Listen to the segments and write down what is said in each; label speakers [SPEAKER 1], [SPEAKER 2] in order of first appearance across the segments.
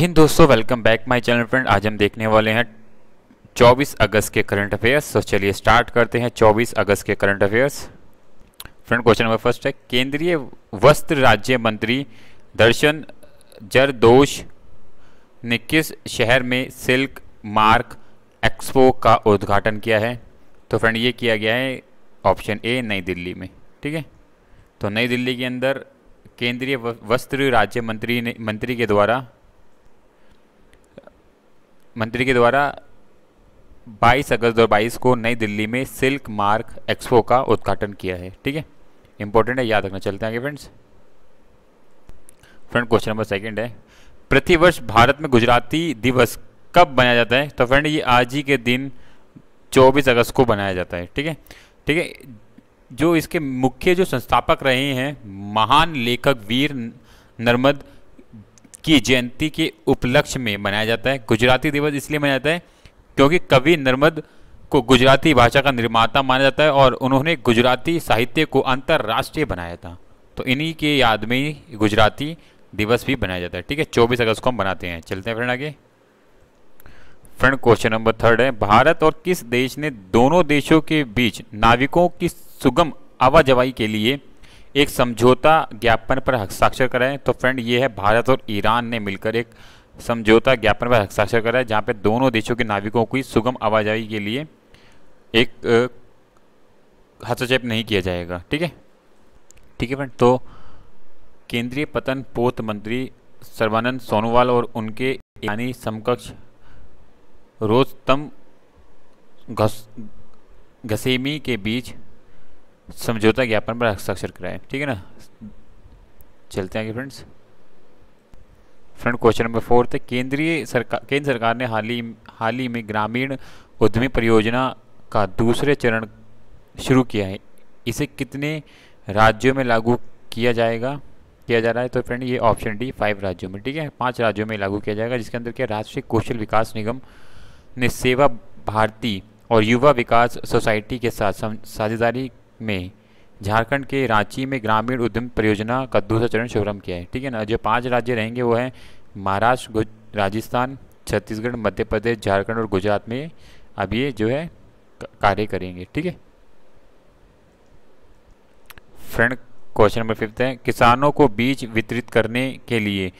[SPEAKER 1] हिंद दोस्तों welcome back my channel friend आज हम देखने वाले हैं 24 अगस्त के करंट अफेयर्स तो चलिए स्टार्ट करते हैं 24 अगस्त के current affairs friend question number first है केंद्रीय वस्त्र राज्य मंत्री दर्शन जरदोश ने किस शहर में सिल्क मार्क एक्सपो का उद्घाटन किया है तो फ्रेंड ये किया गया है ऑप्शन ए नई दिल्ली में ठीक है तो नई दिल्ली के अंदर केंद्रीय वस्त्र राज्य मंत्री ने मंत्री के द्वारा मंत्री के द्वारा 22 अगस्त 2022 को नई दिल्ली में सिल्क मार्क एक्सपो का उद्घाटन किया है ठीक है इंपॉर्टेंट है याद रखना चलते हैं आगे friends friend question number second है प्रतिवर्ष भारत में गुजराती दिवस कब मनाया जाता है तो फ्रेंड ये आज ही के दिन 24 अगस्त को बनाया जाता है ठीक है ठीक है जो इसके मुख्य जो संस्थापक रहे हैं महान लेखक वीर नर्मद की जयंती के उपलक्ष्य में मनाया जाता है गुजराती दिवस इसलिए मनाया जाता है क्योंकि कवि नर्मद को गुजराती भाषा का निर्माता माना जाता है और उन्होंने गुजराती साहित्य को अंतर्राष्ट्रीय बनाया था तो इन्हीं के याद में गुजराती दिवस भी बनाया जाता है ठीक है चौबीस अगस्त को हम बनाते हैं चलते हैं फ्रेंड आगे फ्रेंड क्वेश्चन नंबर थर्ड है भारत और किस देश ने दोनों देशों के बीच नाविकों की सुगम आवाजवाई के लिए एक समझौता ज्ञापन पर हस्ताक्षर कराएं तो फ्रेंड ये है भारत और ईरान ने मिलकर एक समझौता ज्ञापन पर हस्ताक्षर कराए जहाँ पर दोनों देशों के नाविकों की सुगम आवाजाही के लिए एक हस्तक्षेप नहीं किया जाएगा ठीक है ठीक है फ्रेंड तो केंद्रीय पतन पोत मंत्री सर्वानंद सोनोवाल और उनके यानी समकक्ष रोजतम घस घसेमी के बीच समझौता ज्ञापन पर हस्ताक्षर कराएं ठीक है ना चलते हैं आगे friends friend question number fourth केंद्रीय सरकार केंद्र सरकार ने हाल ही हाल ही में ग्रामीण उद्यमी परियोजना का दूसरे चरण शुरू किया है इसे कितने राज्यों में लागू किया जाएगा किया जा रहा है तो फ्रेंड ये ऑप्शन डी फाइव राज्यों में ठीक है पांच राज्यों में लागू किया जाएगा जिसके अंदर क्या राष्ट्रीय कौशल विकास निगम ने सेवा भारती और युवा विकास सोसाइटी के साथ साझेदारी में झारखंड के रांची में ग्रामीण उद्यम परियोजना का दूसरा चरण शुभारंभ किया है ठीक है ना जो पांच राज्य रहेंगे वो हैं महाराष्ट्र राजस्थान छत्तीसगढ़ मध्य प्रदेश झारखंड और गुजरात में अब ये जो है कार्य करेंगे ठीक है फ्रेंड क्वेश्चन नंबर फिफ्थ है किसानों को बीज वितरित करने के लिए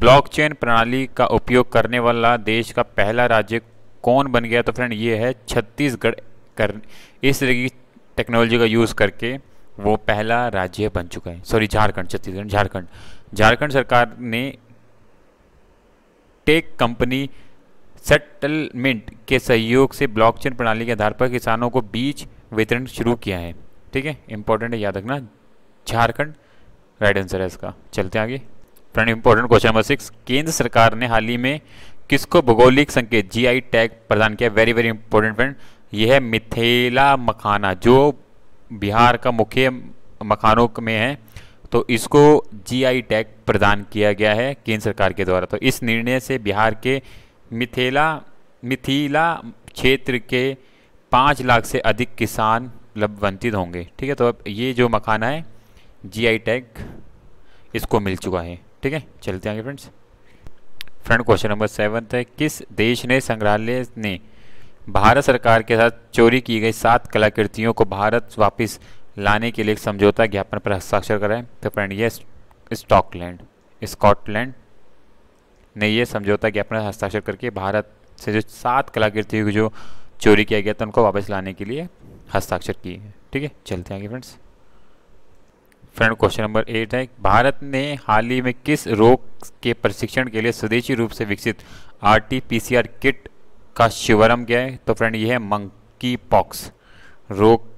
[SPEAKER 1] ब्लॉकचेन प्रणाली का उपयोग करने वाला देश का पहला राज्य कौन बन गया तो फ्रेंड ये है छत्तीसगढ़ कर इस तरीके की टेक्नोलॉजी का यूज़ करके वो पहला राज्य बन चुका है सॉरी झारखंड छत्तीसगढ़ झारखंड झारखंड सरकार ने टेक कंपनी सेटलमेंट के सहयोग से ब्लॉकचेन प्रणाली के आधार पर किसानों को बीज वितरण शुरू किया है ठीक है इंपॉर्टेंट है याद रखना झारखंड राइट आंसर है इसका चलते आगे friend important question number six केंद्र सरकार ने हाल ही में किसको भौगोलिक संकेत जीआई टैग प्रदान किया वेरी वेरी इंपॉर्टेंट फ्रेंड यह है मिथेला मखाना जो बिहार का मुख्य मखानों में है तो इसको जीआई टैग प्रदान किया गया है केंद्र सरकार के द्वारा तो इस निर्णय से बिहार के मिथेला मिथिला क्षेत्र के पाँच लाख से अधिक किसान लाभान्वित होंगे ठीक है तो अब ये जो मखाना है जीआई टैग इसको मिल चुका है ठीक है चलते आगे friends friend question number seven है किस देश ने संग्रहालय ने भारत सरकार के साथ चोरी की गई सात कलाकृतियों को भारत वापस लाने के लिए एक समझौता ज्ञापन पर हस्ताक्षर कराएं तो फ्रेंड ये स्टॉकलैंड स्कॉटलैंड ने यह समझौता ज्ञापन हस्ताक्षर करके भारत से जो सात कलाकृतियों को जो चोरी किया गया था उनको वापस लाने के लिए हस्ताक्षर किए हैं ठीक है चलते आगे friends friend question number eight है भारत ने हाल ही में किस रोग के प्रशिक्षण के लिए स्वदेशी रूप से विकसित आर किट का शिवरम क्या है तो फ्रेंड ये है मंकी पॉक्स रोग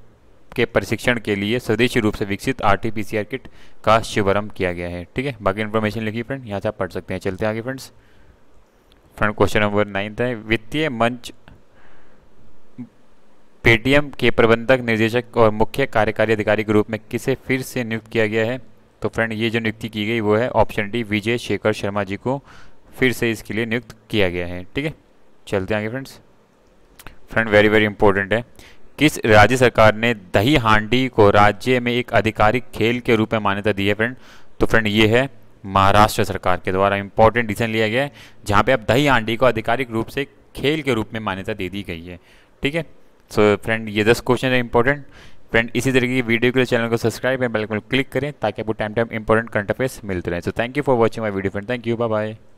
[SPEAKER 1] के प्रशिक्षण के लिए स्वदेशी रूप से विकसित आर किट का शुभारंभ किया गया है ठीक है बाकी इन्फॉर्मेशन लिखी फ्रेंड यहाँ से आप पढ़ सकते हैं चलते हैं आगे friends friend question number ninth है वित्तीय मंच पेटीएम के प्रबंधक निर्देशक और मुख्य कार्यकारी अधिकारी के रूप में किसे फिर से नियुक्त किया गया है तो फ्रेंड ये जो नियुक्ति की गई वो है ऑप्शन डी विजय शेखर शर्मा जी को फिर से इसके लिए नियुक्त किया गया है ठीक है चलते हैं आगे friends friend very very important है किस राज्य सरकार ने दही हांडी को राज्य में एक आधिकारिक खेल के रूप में मान्यता दी है फ्रेंड तो फ्रेंड ये है महाराष्ट्र सरकार के द्वारा इंपॉर्टेंट डिसीजन लिया गया है जहाँ पे अब दही हांडी को आधिकारिक रूप से खेल के रूप में मान्यता दे दी गई है ठीक है सो फ्रेंड ये दस क्वेश्चन है इंपॉर्टेंट फ्रेंड इसी तरीके की वीडियो के लिए चैनल को सब्सक्राइब एंड बेल क्लिक करें ताकि आपको time time important current affairs मिलते रहे so thank you for watching my video friend thank you bye bye